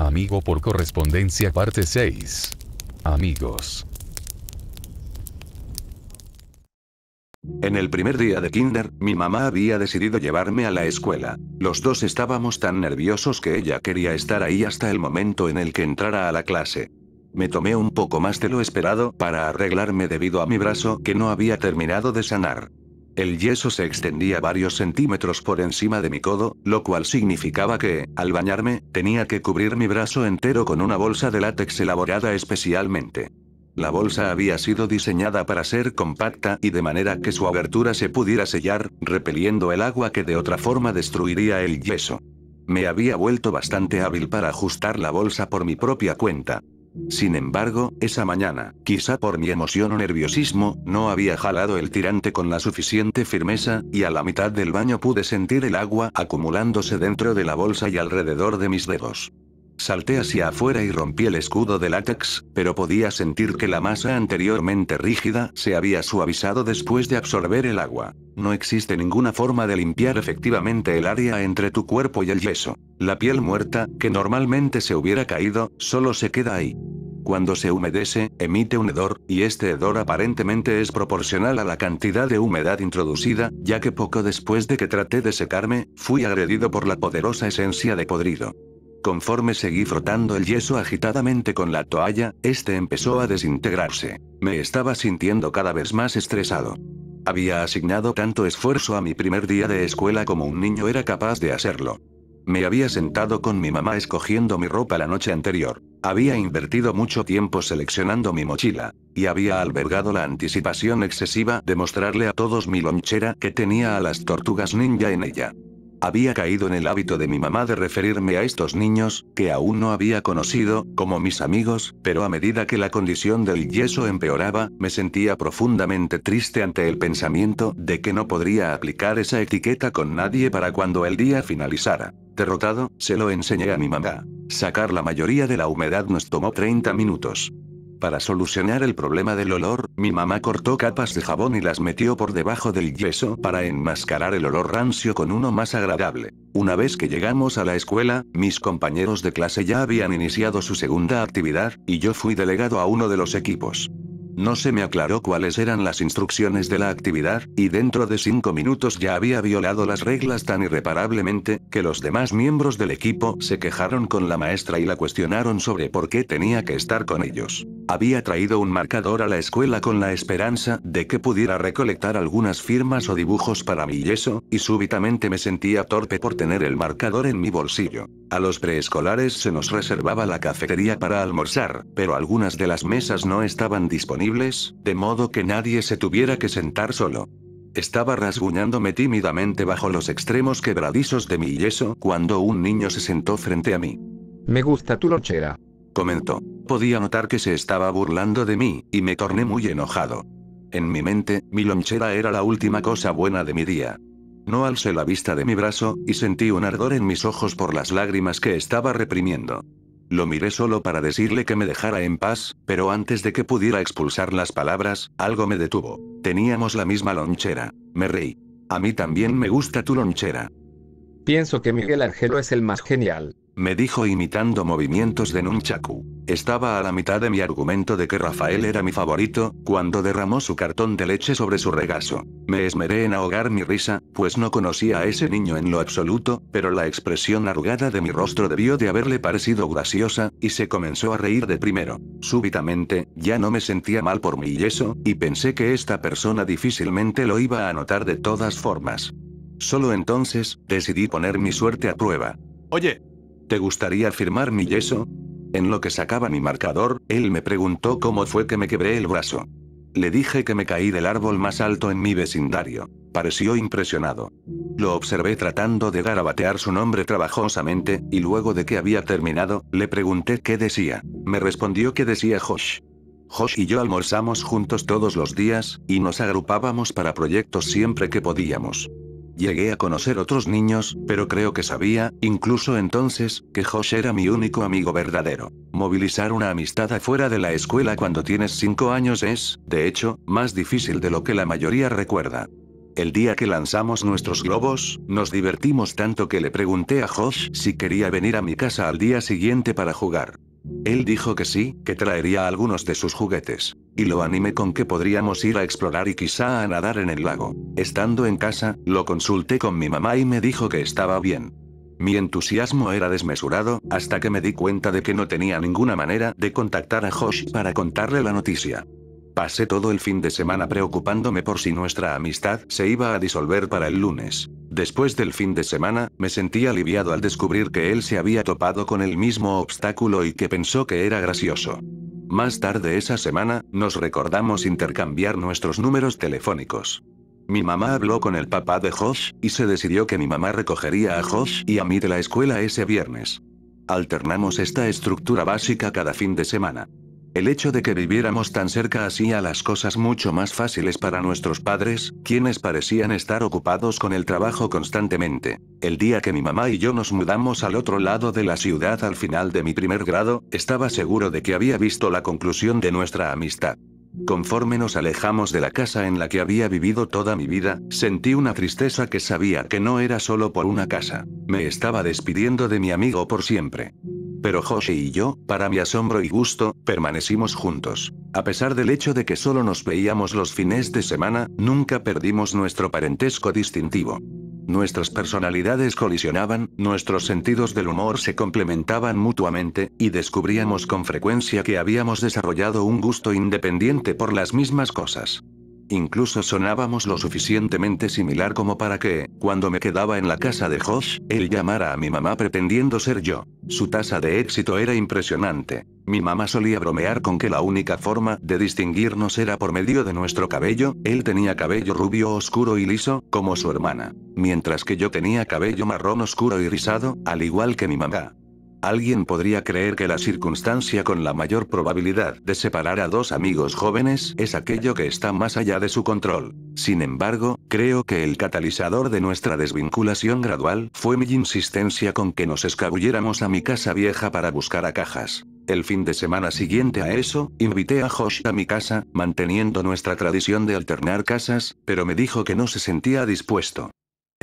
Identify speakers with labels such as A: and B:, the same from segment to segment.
A: Amigo por correspondencia parte 6. Amigos.
B: En el primer día de kinder, mi mamá había decidido llevarme a la escuela. Los dos estábamos tan nerviosos que ella quería estar ahí hasta el momento en el que entrara a la clase. Me tomé un poco más de lo esperado para arreglarme debido a mi brazo que no había terminado de sanar. El yeso se extendía varios centímetros por encima de mi codo, lo cual significaba que, al bañarme, tenía que cubrir mi brazo entero con una bolsa de látex elaborada especialmente. La bolsa había sido diseñada para ser compacta y de manera que su abertura se pudiera sellar, repeliendo el agua que de otra forma destruiría el yeso. Me había vuelto bastante hábil para ajustar la bolsa por mi propia cuenta. Sin embargo, esa mañana, quizá por mi emoción o nerviosismo, no había jalado el tirante con la suficiente firmeza, y a la mitad del baño pude sentir el agua acumulándose dentro de la bolsa y alrededor de mis dedos. Salté hacia afuera y rompí el escudo de látex, pero podía sentir que la masa anteriormente rígida se había suavizado después de absorber el agua. No existe ninguna forma de limpiar efectivamente el área entre tu cuerpo y el yeso. La piel muerta, que normalmente se hubiera caído, solo se queda ahí. Cuando se humedece, emite un hedor, y este hedor aparentemente es proporcional a la cantidad de humedad introducida, ya que poco después de que traté de secarme, fui agredido por la poderosa esencia de podrido. Conforme seguí frotando el yeso agitadamente con la toalla, este empezó a desintegrarse. Me estaba sintiendo cada vez más estresado. Había asignado tanto esfuerzo a mi primer día de escuela como un niño era capaz de hacerlo. Me había sentado con mi mamá escogiendo mi ropa la noche anterior. Había invertido mucho tiempo seleccionando mi mochila, y había albergado la anticipación excesiva de mostrarle a todos mi lonchera que tenía a las tortugas ninja en ella. Había caído en el hábito de mi mamá de referirme a estos niños, que aún no había conocido, como mis amigos, pero a medida que la condición del yeso empeoraba, me sentía profundamente triste ante el pensamiento de que no podría aplicar esa etiqueta con nadie para cuando el día finalizara. Derrotado, se lo enseñé a mi mamá. Sacar la mayoría de la humedad nos tomó 30 minutos. Para solucionar el problema del olor, mi mamá cortó capas de jabón y las metió por debajo del yeso para enmascarar el olor rancio con uno más agradable. Una vez que llegamos a la escuela, mis compañeros de clase ya habían iniciado su segunda actividad, y yo fui delegado a uno de los equipos. No se me aclaró cuáles eran las instrucciones de la actividad, y dentro de cinco minutos ya había violado las reglas tan irreparablemente, que los demás miembros del equipo se quejaron con la maestra y la cuestionaron sobre por qué tenía que estar con ellos. Había traído un marcador a la escuela con la esperanza de que pudiera recolectar algunas firmas o dibujos para mi yeso, y súbitamente me sentía torpe por tener el marcador en mi bolsillo. A los preescolares se nos reservaba la cafetería para almorzar, pero algunas de las mesas no estaban disponibles, de modo que nadie se tuviera que sentar solo. Estaba rasguñándome tímidamente bajo los extremos quebradizos de mi yeso cuando un niño se sentó frente a mí.
A: Me gusta tu lonchera.
B: Comentó. Podía notar que se estaba burlando de mí, y me torné muy enojado. En mi mente, mi lonchera era la última cosa buena de mi día. No alcé la vista de mi brazo, y sentí un ardor en mis ojos por las lágrimas que estaba reprimiendo. Lo miré solo para decirle que me dejara en paz, pero antes de que pudiera expulsar las palabras, algo me detuvo. Teníamos la misma lonchera. Me reí. A mí también me gusta tu lonchera. Pienso que Miguel Argelo es el más genial. Me dijo imitando movimientos de nunchaku. Estaba a la mitad de mi argumento de que Rafael era mi favorito, cuando derramó su cartón de leche sobre su regazo. Me esmeré en ahogar mi risa, pues no conocía a ese niño en lo absoluto, pero la expresión arrugada de mi rostro debió de haberle parecido graciosa, y se comenzó a reír de primero. Súbitamente, ya no me sentía mal por mi yeso, y pensé que esta persona difícilmente lo iba a notar de todas formas. Solo entonces, decidí poner mi suerte a prueba. Oye, ¿Te gustaría firmar mi yeso? En lo que sacaba mi marcador, él me preguntó cómo fue que me quebré el brazo. Le dije que me caí del árbol más alto en mi vecindario. Pareció impresionado. Lo observé tratando de garabatear su nombre trabajosamente, y luego de que había terminado, le pregunté qué decía. Me respondió que decía Josh. Josh y yo almorzamos juntos todos los días, y nos agrupábamos para proyectos siempre que podíamos. Llegué a conocer otros niños, pero creo que sabía, incluso entonces, que Josh era mi único amigo verdadero. Movilizar una amistad afuera de la escuela cuando tienes 5 años es, de hecho, más difícil de lo que la mayoría recuerda. El día que lanzamos nuestros globos, nos divertimos tanto que le pregunté a Josh si quería venir a mi casa al día siguiente para jugar. Él dijo que sí, que traería algunos de sus juguetes y lo animé con que podríamos ir a explorar y quizá a nadar en el lago. Estando en casa, lo consulté con mi mamá y me dijo que estaba bien. Mi entusiasmo era desmesurado, hasta que me di cuenta de que no tenía ninguna manera de contactar a Josh para contarle la noticia. Pasé todo el fin de semana preocupándome por si nuestra amistad se iba a disolver para el lunes. Después del fin de semana, me sentí aliviado al descubrir que él se había topado con el mismo obstáculo y que pensó que era gracioso. Más tarde esa semana, nos recordamos intercambiar nuestros números telefónicos. Mi mamá habló con el papá de Josh, y se decidió que mi mamá recogería a Josh y a mí de la escuela ese viernes. Alternamos esta estructura básica cada fin de semana. El hecho de que viviéramos tan cerca hacía las cosas mucho más fáciles para nuestros padres, quienes parecían estar ocupados con el trabajo constantemente. El día que mi mamá y yo nos mudamos al otro lado de la ciudad al final de mi primer grado, estaba seguro de que había visto la conclusión de nuestra amistad. Conforme nos alejamos de la casa en la que había vivido toda mi vida, sentí una tristeza que sabía que no era solo por una casa. Me estaba despidiendo de mi amigo por siempre. Pero Joshi y yo, para mi asombro y gusto, permanecimos juntos. A pesar del hecho de que solo nos veíamos los fines de semana, nunca perdimos nuestro parentesco distintivo. Nuestras personalidades colisionaban, nuestros sentidos del humor se complementaban mutuamente, y descubríamos con frecuencia que habíamos desarrollado un gusto independiente por las mismas cosas. Incluso sonábamos lo suficientemente similar como para que, cuando me quedaba en la casa de Josh, él llamara a mi mamá pretendiendo ser yo. Su tasa de éxito era impresionante. Mi mamá solía bromear con que la única forma de distinguirnos era por medio de nuestro cabello, él tenía cabello rubio oscuro y liso, como su hermana. Mientras que yo tenía cabello marrón oscuro y rizado, al igual que mi mamá. Alguien podría creer que la circunstancia con la mayor probabilidad de separar a dos amigos jóvenes es aquello que está más allá de su control. Sin embargo, creo que el catalizador de nuestra desvinculación gradual fue mi insistencia con que nos escabulléramos a mi casa vieja para buscar a cajas. El fin de semana siguiente a eso, invité a Josh a mi casa, manteniendo nuestra tradición de alternar casas, pero me dijo que no se sentía dispuesto.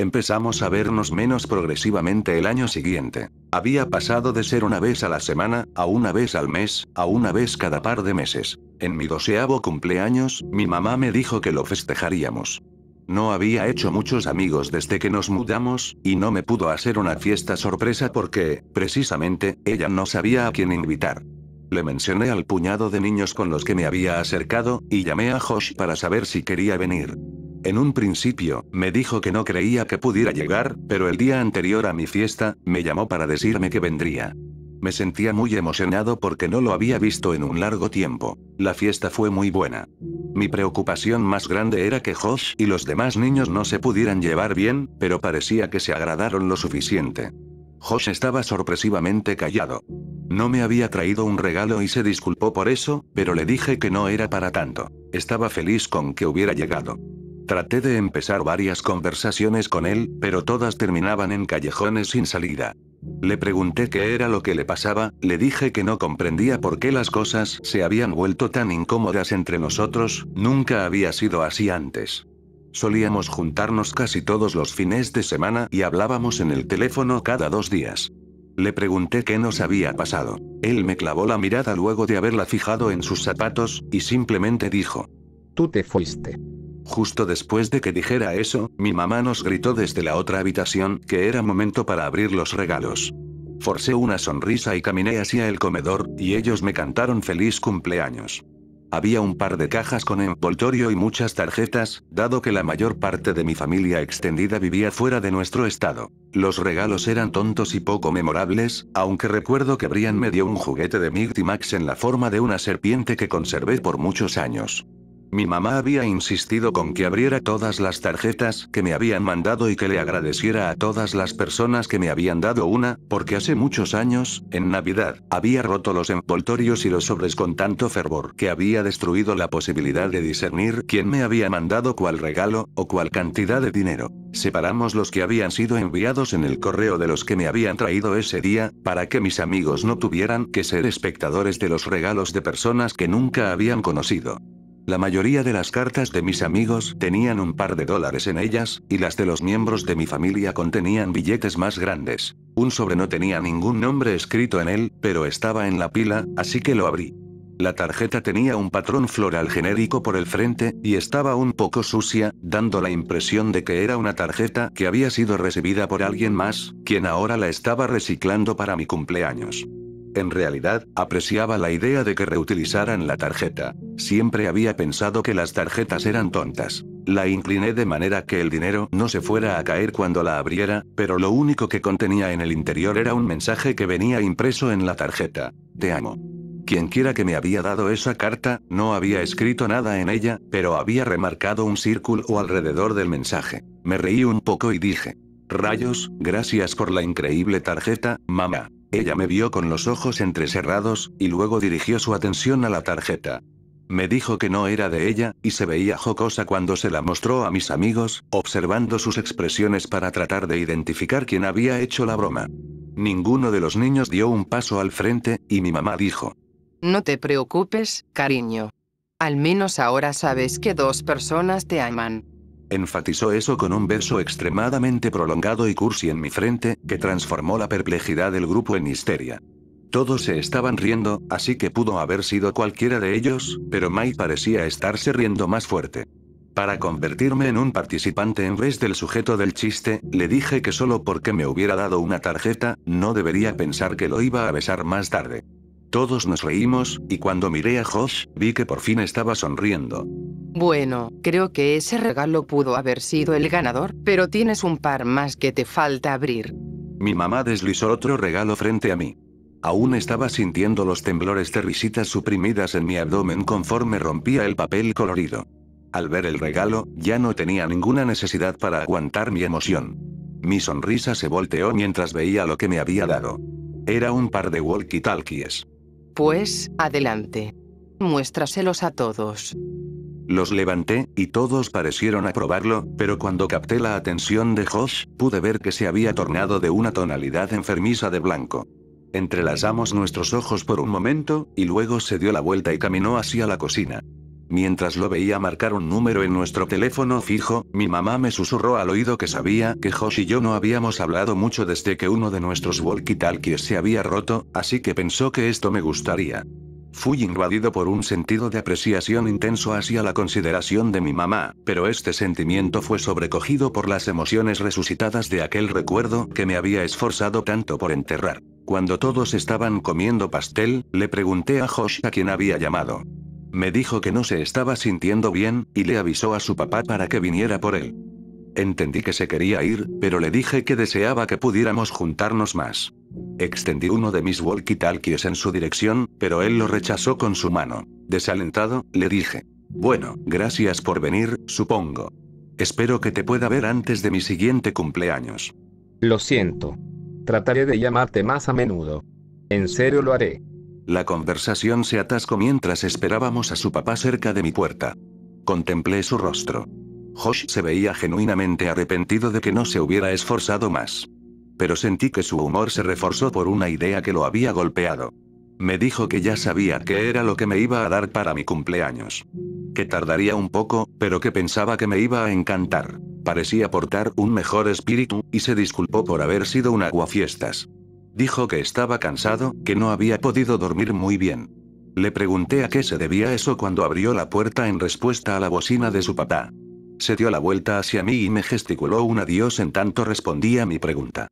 B: Empezamos a vernos menos progresivamente el año siguiente. Había pasado de ser una vez a la semana, a una vez al mes, a una vez cada par de meses. En mi doceavo cumpleaños, mi mamá me dijo que lo festejaríamos. No había hecho muchos amigos desde que nos mudamos, y no me pudo hacer una fiesta sorpresa porque, precisamente, ella no sabía a quién invitar. Le mencioné al puñado de niños con los que me había acercado, y llamé a Josh para saber si quería venir. En un principio, me dijo que no creía que pudiera llegar, pero el día anterior a mi fiesta, me llamó para decirme que vendría. Me sentía muy emocionado porque no lo había visto en un largo tiempo. La fiesta fue muy buena. Mi preocupación más grande era que Josh y los demás niños no se pudieran llevar bien, pero parecía que se agradaron lo suficiente. Josh estaba sorpresivamente callado. No me había traído un regalo y se disculpó por eso, pero le dije que no era para tanto. Estaba feliz con que hubiera llegado. Traté de empezar varias conversaciones con él, pero todas terminaban en callejones sin salida. Le pregunté qué era lo que le pasaba, le dije que no comprendía por qué las cosas se habían vuelto tan incómodas entre nosotros, nunca había sido así antes. Solíamos juntarnos casi todos los fines de semana y hablábamos en el teléfono cada dos días. Le pregunté qué nos había pasado. Él me clavó la mirada luego de haberla fijado en sus zapatos, y simplemente dijo. Tú te fuiste. Justo después de que dijera eso, mi mamá nos gritó desde la otra habitación que era momento para abrir los regalos. Forcé una sonrisa y caminé hacia el comedor, y ellos me cantaron feliz cumpleaños. Había un par de cajas con envoltorio y muchas tarjetas, dado que la mayor parte de mi familia extendida vivía fuera de nuestro estado. Los regalos eran tontos y poco memorables, aunque recuerdo que Brian me dio un juguete de Mighty Max en la forma de una serpiente que conservé por muchos años. Mi mamá había insistido con que abriera todas las tarjetas que me habían mandado y que le agradeciera a todas las personas que me habían dado una, porque hace muchos años, en Navidad, había roto los envoltorios y los sobres con tanto fervor que había destruido la posibilidad de discernir quién me había mandado cuál regalo o cuál cantidad de dinero. Separamos los que habían sido enviados en el correo de los que me habían traído ese día, para que mis amigos no tuvieran que ser espectadores de los regalos de personas que nunca habían conocido. La mayoría de las cartas de mis amigos tenían un par de dólares en ellas, y las de los miembros de mi familia contenían billetes más grandes. Un sobre no tenía ningún nombre escrito en él, pero estaba en la pila, así que lo abrí. La tarjeta tenía un patrón floral genérico por el frente, y estaba un poco sucia, dando la impresión de que era una tarjeta que había sido recibida por alguien más, quien ahora la estaba reciclando para mi cumpleaños. En realidad, apreciaba la idea de que reutilizaran la tarjeta. Siempre había pensado que las tarjetas eran tontas. La incliné de manera que el dinero no se fuera a caer cuando la abriera, pero lo único que contenía en el interior era un mensaje que venía impreso en la tarjeta. Te amo. Quienquiera que me había dado esa carta, no había escrito nada en ella, pero había remarcado un círculo alrededor del mensaje. Me reí un poco y dije, Rayos, gracias por la increíble tarjeta, mamá. Ella me vio con los ojos entrecerrados, y luego dirigió su atención a la tarjeta. Me dijo que no era de ella, y se veía jocosa cuando se la mostró a mis amigos, observando sus expresiones para tratar de identificar quién había hecho la broma. Ninguno de los niños dio un paso al frente, y mi mamá dijo.
A: No te preocupes, cariño. Al menos ahora sabes que dos personas te aman.
B: Enfatizó eso con un beso extremadamente prolongado y cursi en mi frente, que transformó la perplejidad del grupo en histeria. Todos se estaban riendo, así que pudo haber sido cualquiera de ellos, pero Mai parecía estarse riendo más fuerte. Para convertirme en un participante en vez del sujeto del chiste, le dije que solo porque me hubiera dado una tarjeta, no debería pensar que lo iba a besar más tarde. Todos nos reímos, y cuando miré a Josh, vi que por fin estaba sonriendo.
A: Bueno, creo que ese regalo pudo haber sido el ganador, pero tienes un par más que te falta abrir.
B: Mi mamá deslizó otro regalo frente a mí. Aún estaba sintiendo los temblores de risitas suprimidas en mi abdomen conforme rompía el papel colorido. Al ver el regalo, ya no tenía ninguna necesidad para aguantar mi emoción. Mi sonrisa se volteó mientras veía lo que me había dado. Era un par de walkie-talkies.
A: Pues, adelante. Muéstraselos a todos.
B: Los levanté, y todos parecieron aprobarlo, pero cuando capté la atención de Josh, pude ver que se había tornado de una tonalidad enfermiza de blanco. Entrelazamos nuestros ojos por un momento, y luego se dio la vuelta y caminó hacia la cocina. Mientras lo veía marcar un número en nuestro teléfono fijo, mi mamá me susurró al oído que sabía que Josh y yo no habíamos hablado mucho desde que uno de nuestros walkie-talkies se había roto, así que pensó que esto me gustaría. Fui invadido por un sentido de apreciación intenso hacia la consideración de mi mamá, pero este sentimiento fue sobrecogido por las emociones resucitadas de aquel recuerdo que me había esforzado tanto por enterrar. Cuando todos estaban comiendo pastel, le pregunté a Josh a quien había llamado. Me dijo que no se estaba sintiendo bien, y le avisó a su papá para que viniera por él. Entendí que se quería ir, pero le dije que deseaba que pudiéramos juntarnos más. Extendí uno de mis walkie-talkies en su dirección, pero él lo rechazó con su mano. Desalentado, le dije. Bueno, gracias por venir, supongo. Espero que te pueda ver antes de mi siguiente cumpleaños. Lo siento. Trataré de llamarte más a menudo. En serio lo haré. La conversación se atascó mientras esperábamos a su papá cerca de mi puerta. Contemplé su rostro. Josh se veía genuinamente arrepentido de que no se hubiera esforzado más pero sentí que su humor se reforzó por una idea que lo había golpeado. Me dijo que ya sabía qué era lo que me iba a dar para mi cumpleaños. Que tardaría un poco, pero que pensaba que me iba a encantar. Parecía portar un mejor espíritu, y se disculpó por haber sido un aguafiestas. Dijo que estaba cansado, que no había podido dormir muy bien. Le pregunté a qué se debía eso cuando abrió la puerta en respuesta a la bocina de su papá. Se dio la vuelta hacia mí y me gesticuló un adiós en tanto respondía mi pregunta.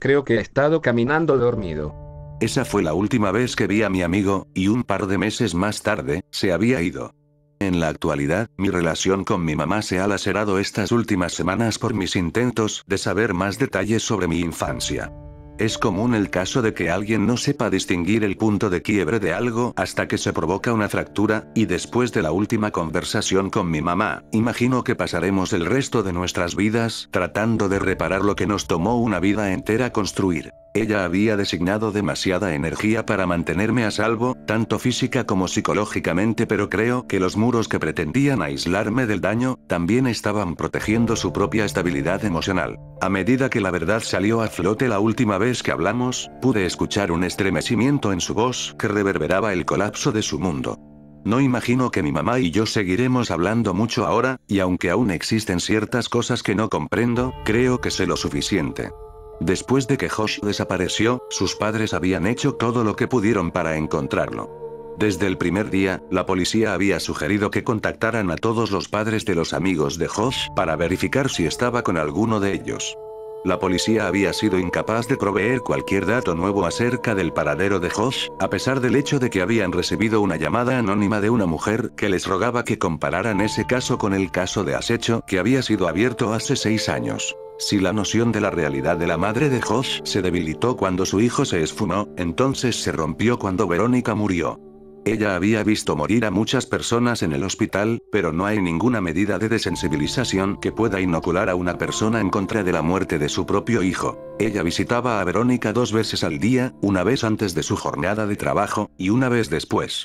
B: Creo que he estado caminando dormido. Esa fue la última vez que vi a mi amigo, y un par de meses más tarde, se había ido. En la actualidad, mi relación con mi mamá se ha lacerado estas últimas semanas por mis intentos de saber más detalles sobre mi infancia. Es común el caso de que alguien no sepa distinguir el punto de quiebre de algo hasta que se provoca una fractura, y después de la última conversación con mi mamá, imagino que pasaremos el resto de nuestras vidas tratando de reparar lo que nos tomó una vida entera construir. Ella había designado demasiada energía para mantenerme a salvo, tanto física como psicológicamente, pero creo que los muros que pretendían aislarme del daño, también estaban protegiendo su propia estabilidad emocional. A medida que la verdad salió a flote la última vez, que hablamos, pude escuchar un estremecimiento en su voz que reverberaba el colapso de su mundo. No imagino que mi mamá y yo seguiremos hablando mucho ahora, y aunque aún existen ciertas cosas que no comprendo, creo que sé lo suficiente. Después de que Josh desapareció, sus padres habían hecho todo lo que pudieron para encontrarlo. Desde el primer día, la policía había sugerido que contactaran a todos los padres de los amigos de Josh para verificar si estaba con alguno de ellos. La policía había sido incapaz de proveer cualquier dato nuevo acerca del paradero de Josh, a pesar del hecho de que habían recibido una llamada anónima de una mujer que les rogaba que compararan ese caso con el caso de acecho que había sido abierto hace seis años. Si la noción de la realidad de la madre de Josh se debilitó cuando su hijo se esfumó, entonces se rompió cuando Verónica murió. Ella había visto morir a muchas personas en el hospital, pero no hay ninguna medida de desensibilización que pueda inocular a una persona en contra de la muerte de su propio hijo. Ella visitaba a Verónica dos veces al día, una vez antes de su jornada de trabajo, y una vez después.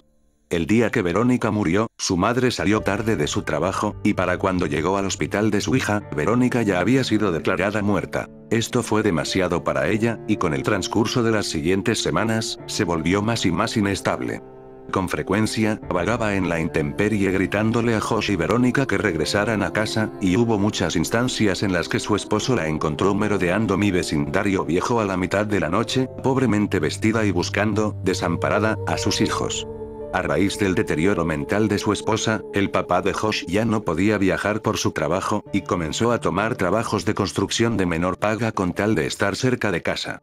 B: El día que Verónica murió, su madre salió tarde de su trabajo, y para cuando llegó al hospital de su hija, Verónica ya había sido declarada muerta. Esto fue demasiado para ella, y con el transcurso de las siguientes semanas, se volvió más y más inestable. Con frecuencia, vagaba en la intemperie gritándole a Josh y Verónica que regresaran a casa, y hubo muchas instancias en las que su esposo la encontró merodeando mi vecindario viejo a la mitad de la noche, pobremente vestida y buscando, desamparada, a sus hijos. A raíz del deterioro mental de su esposa, el papá de Josh ya no podía viajar por su trabajo, y comenzó a tomar trabajos de construcción de menor paga con tal de estar cerca de casa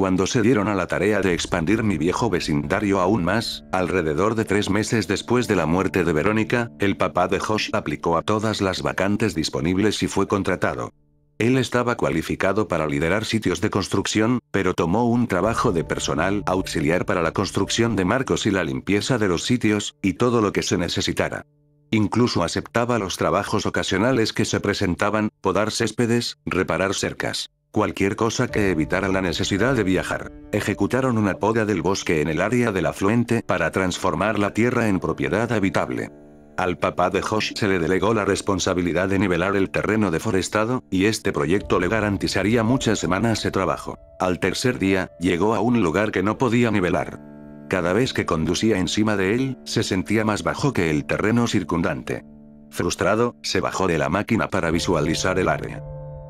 B: cuando se dieron a la tarea de expandir mi viejo vecindario aún más, alrededor de tres meses después de la muerte de Verónica, el papá de Josh aplicó a todas las vacantes disponibles y fue contratado. Él estaba cualificado para liderar sitios de construcción, pero tomó un trabajo de personal auxiliar para la construcción de marcos y la limpieza de los sitios, y todo lo que se necesitara. Incluso aceptaba los trabajos ocasionales que se presentaban, podar céspedes, reparar cercas. Cualquier cosa que evitara la necesidad de viajar. Ejecutaron una poda del bosque en el área del afluente para transformar la tierra en propiedad habitable. Al papá de Josh se le delegó la responsabilidad de nivelar el terreno deforestado, y este proyecto le garantizaría muchas semanas de trabajo. Al tercer día, llegó a un lugar que no podía nivelar. Cada vez que conducía encima de él, se sentía más bajo que el terreno circundante. Frustrado, se bajó de la máquina para visualizar el área.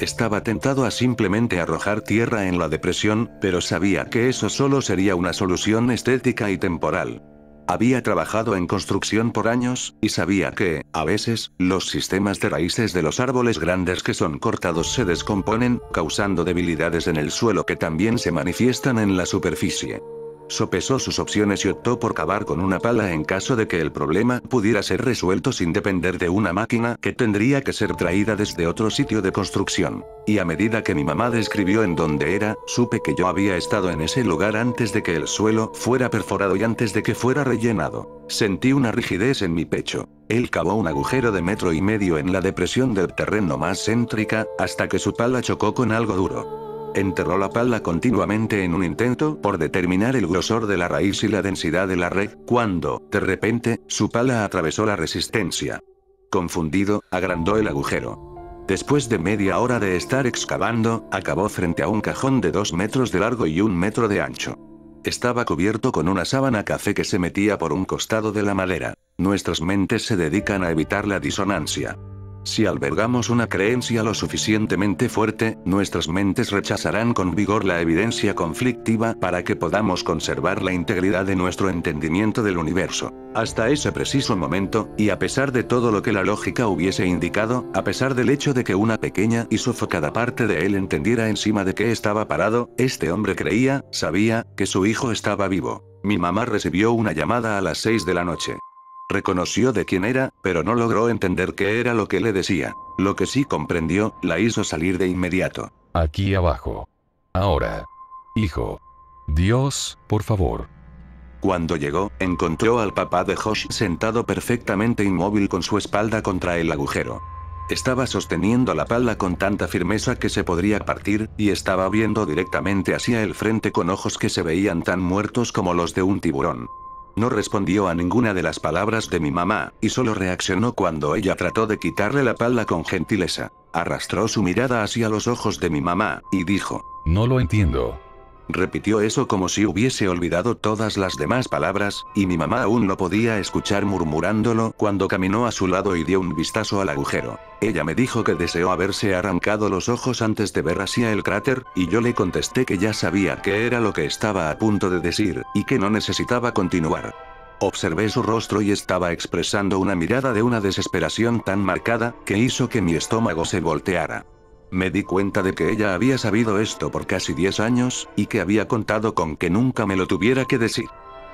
B: Estaba tentado a simplemente arrojar tierra en la depresión, pero sabía que eso solo sería una solución estética y temporal. Había trabajado en construcción por años, y sabía que, a veces, los sistemas de raíces de los árboles grandes que son cortados se descomponen, causando debilidades en el suelo que también se manifiestan en la superficie sopesó sus opciones y optó por cavar con una pala en caso de que el problema pudiera ser resuelto sin depender de una máquina que tendría que ser traída desde otro sitio de construcción. Y a medida que mi mamá describió en dónde era, supe que yo había estado en ese lugar antes de que el suelo fuera perforado y antes de que fuera rellenado. Sentí una rigidez en mi pecho. Él cavó un agujero de metro y medio en la depresión del terreno más céntrica, hasta que su pala chocó con algo duro. Enterró la pala continuamente en un intento por determinar el grosor de la raíz y la densidad de la red, cuando, de repente, su pala atravesó la resistencia. Confundido, agrandó el agujero. Después de media hora de estar excavando, acabó frente a un cajón de dos metros de largo y un metro de ancho. Estaba cubierto con una sábana café que se metía por un costado de la madera. Nuestras mentes se dedican a evitar la disonancia. Si albergamos una creencia lo suficientemente fuerte, nuestras mentes rechazarán con vigor la evidencia conflictiva para que podamos conservar la integridad de nuestro entendimiento del universo. Hasta ese preciso momento, y a pesar de todo lo que la lógica hubiese indicado, a pesar del hecho de que una pequeña y sofocada parte de él entendiera encima de qué estaba parado, este hombre creía, sabía, que su hijo estaba vivo. Mi mamá recibió una llamada a las 6 de la noche. Reconoció de quién era, pero no logró entender qué era lo que le decía. Lo que sí comprendió, la hizo salir de inmediato. Aquí abajo. Ahora. Hijo. Dios, por favor. Cuando llegó, encontró al papá de Josh sentado perfectamente inmóvil con su espalda contra el agujero. Estaba sosteniendo la pala con tanta firmeza que se podría partir, y estaba viendo directamente hacia el frente con ojos que se veían tan muertos como los de un tiburón. No respondió a ninguna de las palabras de mi mamá, y solo reaccionó cuando ella trató de quitarle la palda con gentileza. Arrastró su mirada hacia los ojos de mi mamá, y dijo,
A: No lo entiendo.
B: Repitió eso como si hubiese olvidado todas las demás palabras, y mi mamá aún lo podía escuchar murmurándolo cuando caminó a su lado y dio un vistazo al agujero. Ella me dijo que deseó haberse arrancado los ojos antes de ver hacia el cráter, y yo le contesté que ya sabía que era lo que estaba a punto de decir, y que no necesitaba continuar. Observé su rostro y estaba expresando una mirada de una desesperación tan marcada, que hizo que mi estómago se volteara. Me di cuenta de que ella había sabido esto por casi 10 años, y que había contado con que nunca me lo tuviera que decir.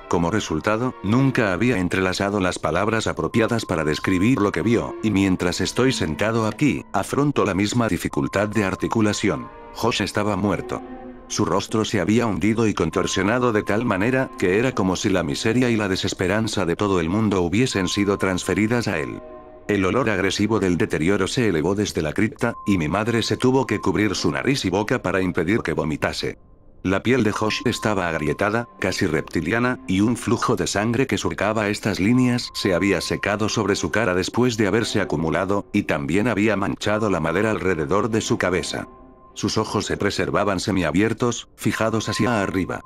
B: Como resultado, nunca había entrelazado las palabras apropiadas para describir lo que vio, y mientras estoy sentado aquí, afronto la misma dificultad de articulación. Josh estaba muerto. Su rostro se había hundido y contorsionado de tal manera que era como si la miseria y la desesperanza de todo el mundo hubiesen sido transferidas a él. El olor agresivo del deterioro se elevó desde la cripta, y mi madre se tuvo que cubrir su nariz y boca para impedir que vomitase. La piel de Josh estaba agrietada, casi reptiliana, y un flujo de sangre que surcaba estas líneas se había secado sobre su cara después de haberse acumulado, y también había manchado la madera alrededor de su cabeza. Sus ojos se preservaban semiabiertos, fijados hacia arriba.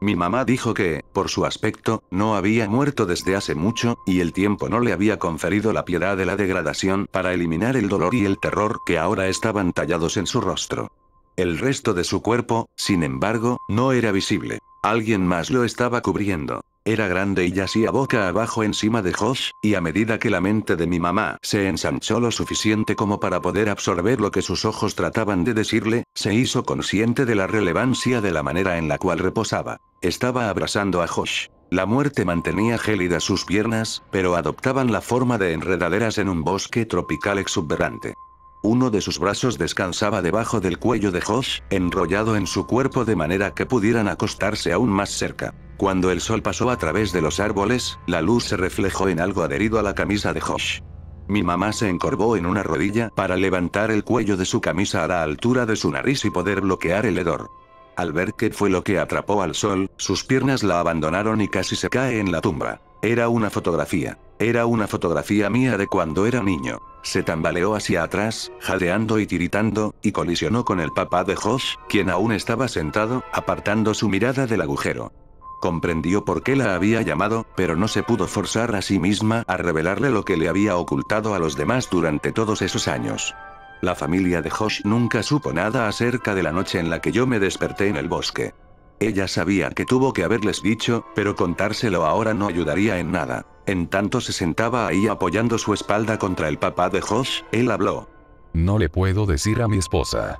B: Mi mamá dijo que, por su aspecto, no había muerto desde hace mucho, y el tiempo no le había conferido la piedad de la degradación para eliminar el dolor y el terror que ahora estaban tallados en su rostro. El resto de su cuerpo, sin embargo, no era visible. Alguien más lo estaba cubriendo. Era grande y yacía boca abajo encima de Josh, y a medida que la mente de mi mamá se ensanchó lo suficiente como para poder absorber lo que sus ojos trataban de decirle, se hizo consciente de la relevancia de la manera en la cual reposaba. Estaba abrazando a Josh. La muerte mantenía gélidas sus piernas, pero adoptaban la forma de enredaderas en un bosque tropical exuberante. Uno de sus brazos descansaba debajo del cuello de Josh, enrollado en su cuerpo de manera que pudieran acostarse aún más cerca. Cuando el sol pasó a través de los árboles, la luz se reflejó en algo adherido a la camisa de Josh. Mi mamá se encorvó en una rodilla para levantar el cuello de su camisa a la altura de su nariz y poder bloquear el hedor. Al ver qué fue lo que atrapó al sol, sus piernas la abandonaron y casi se cae en la tumba. Era una fotografía. Era una fotografía mía de cuando era niño. Se tambaleó hacia atrás, jadeando y tiritando, y colisionó con el papá de Josh, quien aún estaba sentado, apartando su mirada del agujero. Comprendió por qué la había llamado, pero no se pudo forzar a sí misma a revelarle lo que le había ocultado a los demás durante todos esos años. La familia de Josh nunca supo nada acerca de la noche en la que yo me desperté en el bosque. Ella sabía que tuvo que haberles dicho, pero contárselo ahora no ayudaría en nada. En tanto se sentaba ahí apoyando su espalda contra el papá de Josh, él habló. No le puedo decir a mi esposa.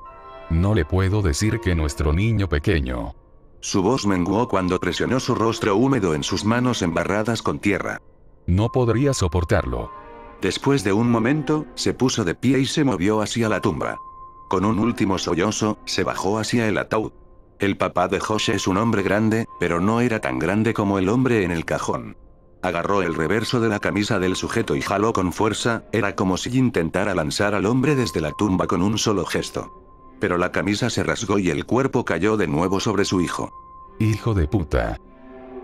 B: No le puedo decir que nuestro niño pequeño. Su voz menguó cuando presionó su rostro húmedo en sus manos embarradas con tierra. No podría soportarlo. Después de un momento, se puso de pie y se movió hacia la tumba. Con un último sollozo, se bajó hacia el ataúd. El papá de Josh es un hombre grande, pero no era tan grande como el hombre en el cajón. Agarró el reverso de la camisa del sujeto y jaló con fuerza, era como si intentara lanzar al hombre desde la tumba con un solo gesto. Pero la camisa se rasgó y el cuerpo cayó de nuevo sobre su hijo. Hijo de puta.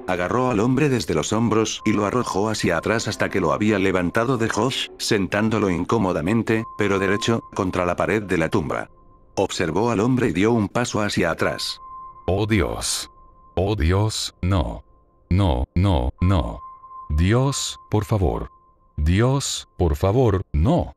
B: Agarró al hombre desde los hombros y lo arrojó hacia atrás hasta que lo había levantado de Josh, sentándolo incómodamente, pero derecho, contra la pared de la tumba. Observó al hombre y dio un paso hacia atrás. Oh Dios. Oh Dios, no. No, no, no.
A: Dios,
B: por favor. Dios, por favor, no.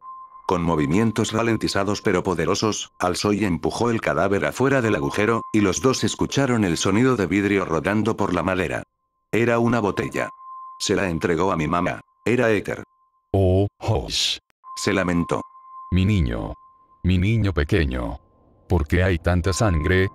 B: Con movimientos ralentizados pero poderosos, y empujó el cadáver afuera del agujero, y los dos escucharon el sonido de vidrio rodando por la madera. Era una botella. Se la entregó a mi mamá. Era Eker. Oh, hosh.
A: Se lamentó. Mi niño. Mi niño pequeño. ¿Por qué hay tanta sangre?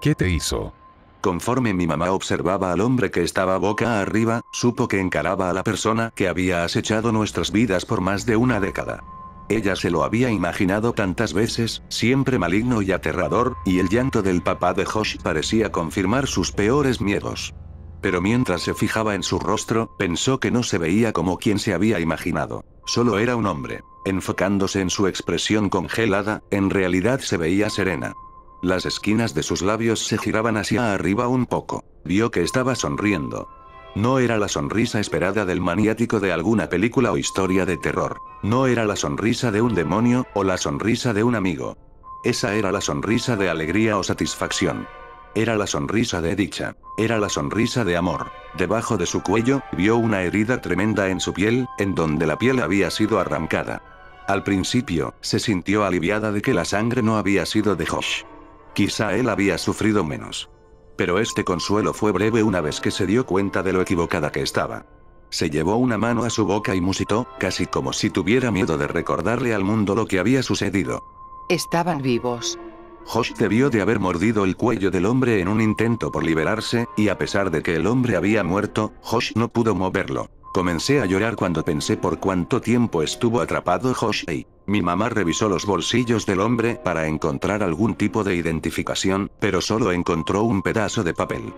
B: ¿Qué te hizo? Conforme mi mamá observaba al hombre que estaba boca arriba, supo que encaraba a la persona que había acechado nuestras vidas por más de una década. Ella se lo había imaginado tantas veces, siempre maligno y aterrador, y el llanto del papá de Josh parecía confirmar sus peores miedos. Pero mientras se fijaba en su rostro, pensó que no se veía como quien se había imaginado. Solo era un hombre. Enfocándose en su expresión congelada, en realidad se veía serena. Las esquinas de sus labios se giraban hacia arriba un poco. Vio que estaba sonriendo. No era la sonrisa esperada del maniático de alguna película o historia de terror. No era la sonrisa de un demonio, o la sonrisa de un amigo. Esa era la sonrisa de alegría o satisfacción. Era la sonrisa de dicha. Era la sonrisa de amor. Debajo de su cuello, vio una herida tremenda en su piel, en donde la piel había sido arrancada. Al principio, se sintió aliviada de que la sangre no había sido de Josh. Quizá él había sufrido menos. Pero este consuelo fue breve una vez que se dio cuenta de lo equivocada que estaba. Se llevó una mano a su boca y musitó, casi como si tuviera miedo de recordarle al mundo lo que había sucedido. Estaban vivos. Josh debió de haber mordido el cuello del hombre en un intento por liberarse, y a pesar de que el hombre había muerto, Josh no pudo moverlo. Comencé a llorar cuando pensé por cuánto tiempo estuvo atrapado y Mi mamá revisó los bolsillos del hombre para encontrar algún tipo de identificación, pero solo encontró un pedazo de papel.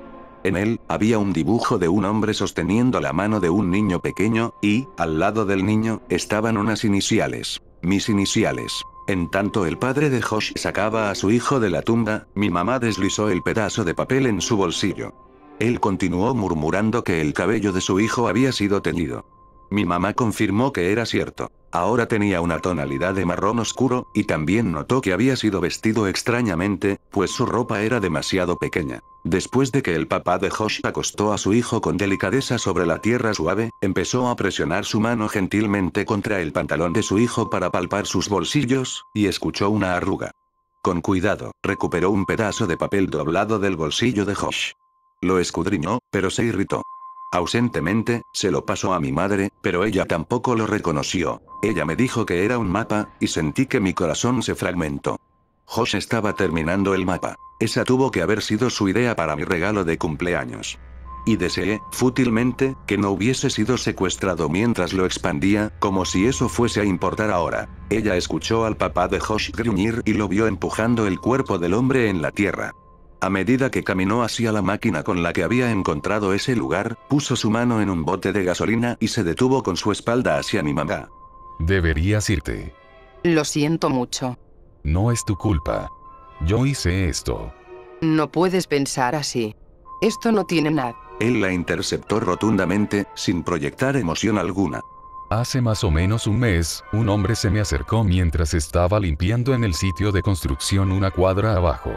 B: En él, había un dibujo de un hombre sosteniendo la mano de un niño pequeño, y, al lado del niño, estaban unas iniciales. Mis iniciales. En tanto el padre de Josh sacaba a su hijo de la tumba, mi mamá deslizó el pedazo de papel en su bolsillo. Él continuó murmurando que el cabello de su hijo había sido teñido. Mi mamá confirmó que era cierto. Ahora tenía una tonalidad de marrón oscuro, y también notó que había sido vestido extrañamente, pues su ropa era demasiado pequeña. Después de que el papá de Josh acostó a su hijo con delicadeza sobre la tierra suave, empezó a presionar su mano gentilmente contra el pantalón de su hijo para palpar sus bolsillos, y escuchó una arruga. Con cuidado, recuperó un pedazo de papel doblado del bolsillo de Josh. Lo escudriñó, pero se irritó. Ausentemente, se lo pasó a mi madre, pero ella tampoco lo reconoció. Ella me dijo que era un mapa, y sentí que mi corazón se fragmentó. Josh estaba terminando el mapa. Esa tuvo que haber sido su idea para mi regalo de cumpleaños. Y deseé, fútilmente, que no hubiese sido secuestrado mientras lo expandía, como si eso fuese a importar ahora. Ella escuchó al papá de Josh gruñir y lo vio empujando el cuerpo del hombre en la tierra. A medida que caminó hacia la máquina con la que había encontrado ese lugar, puso su mano en un bote de gasolina y se detuvo con su espalda hacia mi mamá. Deberías irte.
A: Lo siento mucho.
B: No es tu culpa. Yo hice esto.
A: No puedes pensar así. Esto no tiene nada.
B: Él la interceptó rotundamente, sin proyectar emoción alguna.
A: Hace más o menos un mes, un hombre se me acercó mientras estaba limpiando en el sitio de construcción una cuadra abajo.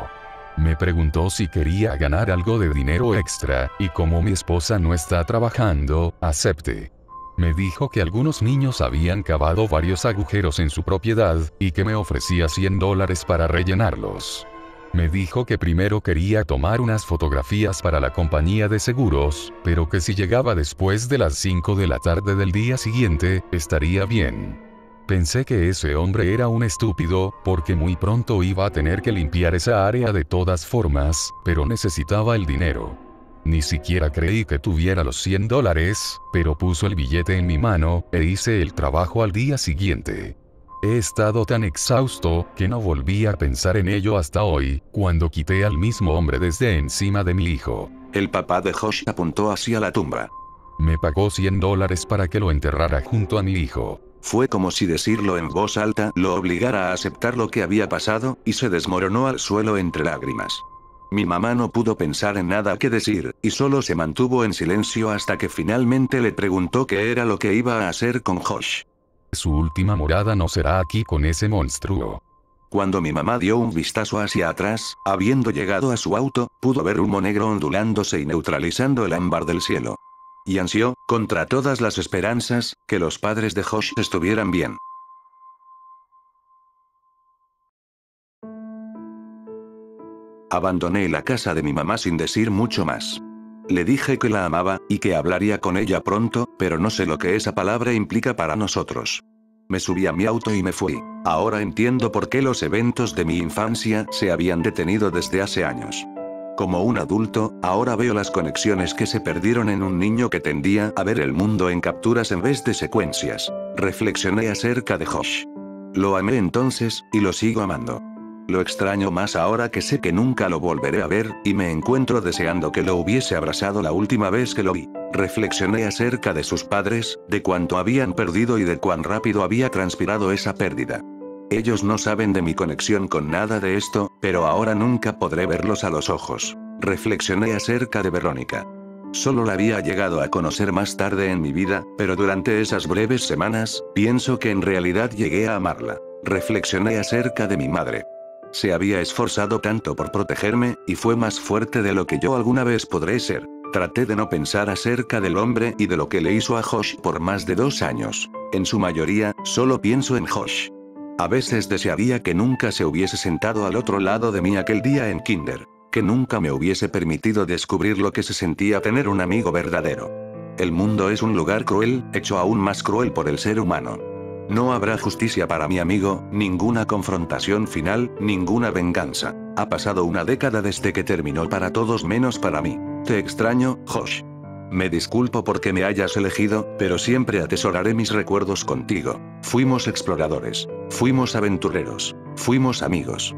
A: Me preguntó si quería ganar algo de dinero extra, y como mi esposa no está trabajando, acepté. Me dijo que algunos niños habían cavado varios agujeros en su propiedad, y que me ofrecía 100 dólares para rellenarlos. Me dijo que primero quería tomar unas fotografías para la compañía de seguros, pero que si llegaba después de las 5 de la tarde del día siguiente, estaría bien. Pensé que ese hombre era un estúpido, porque muy pronto iba a tener que limpiar esa área de todas formas, pero necesitaba el dinero. Ni siquiera creí que tuviera los 100 dólares, pero puso el billete en mi mano, e hice el trabajo al día siguiente. He estado tan exhausto, que no volví a pensar en ello hasta hoy, cuando quité al mismo hombre desde encima de mi hijo. El papá de Josh apuntó hacia la tumba.
B: Me pagó 100 dólares para que lo enterrara junto a mi hijo. Fue como si decirlo en voz alta lo obligara a aceptar lo que había pasado, y se desmoronó al suelo entre lágrimas. Mi mamá no pudo pensar en nada que decir, y solo se mantuvo en silencio hasta que finalmente le preguntó qué era lo que iba a hacer con Josh. Su última morada no será aquí con ese monstruo. Cuando mi mamá dio un vistazo hacia atrás, habiendo llegado a su auto, pudo ver humo negro ondulándose y neutralizando el ámbar del cielo y ansió, contra todas las esperanzas, que los padres de Josh estuvieran bien. Abandoné la casa de mi mamá sin decir mucho más. Le dije que la amaba, y que hablaría con ella pronto, pero no sé lo que esa palabra implica para nosotros. Me subí a mi auto y me fui. Ahora entiendo por qué los eventos de mi infancia se habían detenido desde hace años. Como un adulto, ahora veo las conexiones que se perdieron en un niño que tendía a ver el mundo en capturas en vez de secuencias. Reflexioné acerca de Josh. Lo amé entonces, y lo sigo amando. Lo extraño más ahora que sé que nunca lo volveré a ver, y me encuentro deseando que lo hubiese abrazado la última vez que lo vi. Reflexioné acerca de sus padres, de cuánto habían perdido y de cuán rápido había transpirado esa pérdida. Ellos no saben de mi conexión con nada de esto, pero ahora nunca podré verlos a los ojos. Reflexioné acerca de Verónica. Solo la había llegado a conocer más tarde en mi vida, pero durante esas breves semanas, pienso que en realidad llegué a amarla. Reflexioné acerca de mi madre. Se había esforzado tanto por protegerme, y fue más fuerte de lo que yo alguna vez podré ser. Traté de no pensar acerca del hombre y de lo que le hizo a Josh por más de dos años. En su mayoría, solo pienso en Josh. A veces desearía que nunca se hubiese sentado al otro lado de mí aquel día en Kinder, que nunca me hubiese permitido descubrir lo que se sentía tener un amigo verdadero. El mundo es un lugar cruel, hecho aún más cruel por el ser humano. No habrá justicia para mi amigo, ninguna confrontación final, ninguna venganza. Ha pasado una década desde que terminó para todos menos para mí. Te extraño, Josh. Me disculpo porque me hayas elegido, pero siempre atesoraré mis recuerdos contigo. Fuimos exploradores. Fuimos aventureros. Fuimos amigos.